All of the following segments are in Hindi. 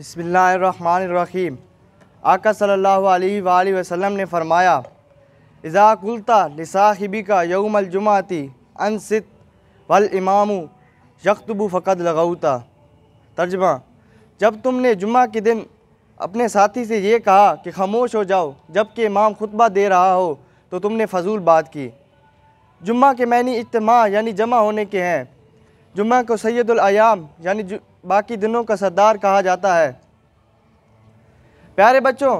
बसमीम आका सल्ला वसम ने फरमाया इज़ाकुलता लिसाखिबी का यौमल जुमाती अनसित वल इमामू यकतबू फ़कद लगाऊता तर्जमा जब तुमने जुम्मा के दिन अपने साथी से ये कहा कि खामोश हो जाओ जबकि इमाम खुतबा दे रहा हो तो तुमने फजूल बात की जुम्मा के मैनी इज्तम यानी जमा होने के हैं जुम्मा को आयाम यानी बाकी दिनों का सरदार कहा जाता है प्यारे बच्चों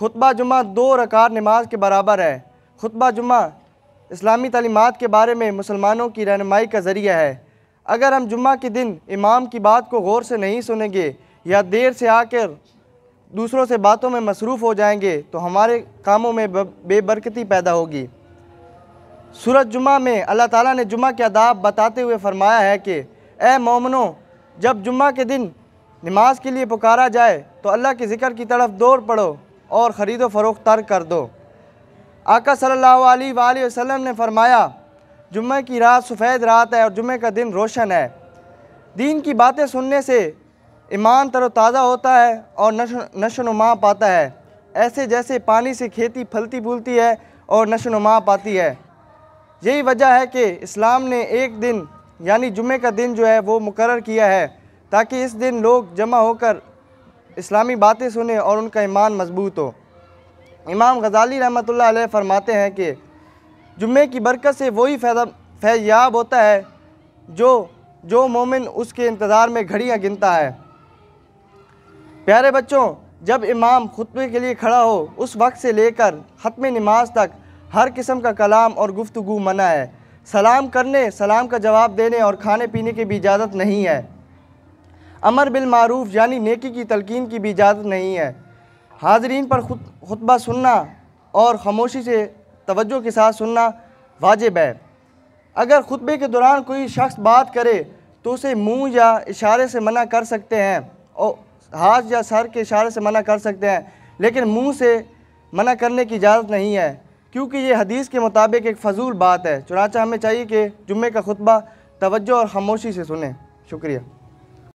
खुतबा जुम्मा दो रकार नमाज के बराबर है खुतबा जुम्मा इस्लामी तलीमत के बारे में मुसलमानों की रहनमाई का ज़रिया है अगर हम जुम्मा के दिन इमाम की बात को गौर से नहीं सुनेंगे या देर से आकर दूसरों से बातों में मसरूफ़ हो जाएंगे तो हमारे कामों में बेबरकती पैदा होगी सूरज जुमा में अल्लाह ताला ने जुमा के आदाब बताते हुए फरमाया है कि ए मोमनो जब जुमा के दिन नमाज के लिए पुकारा जाए तो अल्लाह के ज़िक्र की तरफ दौड़ पड़ो और ख़रीदो फ़रोख तर कर दो आका सल्लल्लाहु अलैहि वसल्लम ने फरमाया जुम्मे की रात सफ़ेद रात है और जुम्मे का दिन रोशन है दीन की बातें सुनने से ईमान तरोताज़ा होता है और नशो नुमा पाता है ऐसे जैसे पानी से खेती फलती फूलती है और नशो नुमा पाती है यही वजह है कि इस्लाम ने एक दिन यानी जुमे का दिन जो है वो मुकर किया है ताकि इस दिन लोग जमा होकर इस्लामी बातें सुने और उनका ईमान मजबूत हो इमाम गजाली रहमत ला फरमाते हैं कि जुमे की बरकत से वही फैदा फैयाब होता है जो जो मोमिन उसके इंतज़ार में घड़ियाँ गिनता है प्यारे बच्चों जब इमाम खुतबे के लिए खड़ा हो उस वक्त से लेकर हतम नमाज तक हर किस्म का कलाम और गुफ्तु मना है सलाम करने सलाम का जवाब देने और खाने पीने की भी इजाज़त नहीं है अमर मारूफ यानी नेकी की तलकिन की भी इजाज़त नहीं है हाजरीन पर खुतबा सुनना और खामोशी से तवज्जो के साथ सुनना वाजिब है अगर खुतबे के दौरान कोई शख्स बात करे तो उसे मुंह या इशारे से मना कर सकते हैं और हाथ या सर के इशारे से मना कर सकते हैं लेकिन मुंह से मना करने की इजाज़त नहीं है क्योंकि ये हदीस के मुताबिक एक फजूल बात है चुनाचा हमें चाहिए कि जुम्मे का खुतबा तवज्जो और खामोशी से सुने शुक्रिया